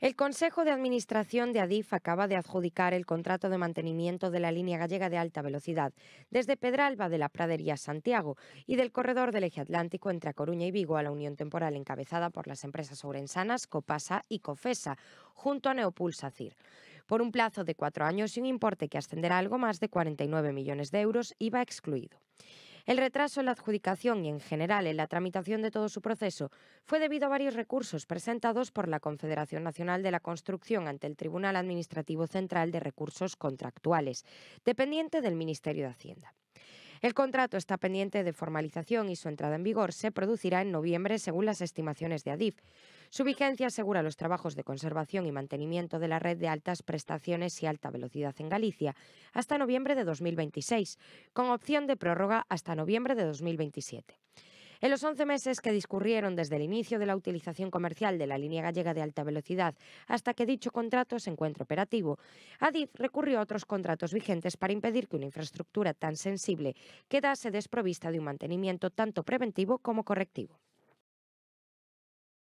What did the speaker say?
El Consejo de Administración de Adif acaba de adjudicar el contrato de mantenimiento de la línea gallega de alta velocidad desde Pedralba de la Pradería Santiago y del corredor del eje atlántico entre Coruña y Vigo a la unión temporal encabezada por las empresas ourensanas Copasa y Cofesa junto a Neopulsacir, por un plazo de cuatro años y un importe que ascenderá a algo más de 49 millones de euros iba excluido. El retraso en la adjudicación y en general en la tramitación de todo su proceso fue debido a varios recursos presentados por la Confederación Nacional de la Construcción ante el Tribunal Administrativo Central de Recursos Contractuales, dependiente del Ministerio de Hacienda. El contrato está pendiente de formalización y su entrada en vigor se producirá en noviembre según las estimaciones de ADIF. Su vigencia asegura los trabajos de conservación y mantenimiento de la red de altas prestaciones y alta velocidad en Galicia hasta noviembre de 2026, con opción de prórroga hasta noviembre de 2027. En los 11 meses que discurrieron desde el inicio de la utilización comercial de la línea gallega de alta velocidad hasta que dicho contrato se encuentre operativo, Adif recurrió a otros contratos vigentes para impedir que una infraestructura tan sensible quedase desprovista de un mantenimiento tanto preventivo como correctivo.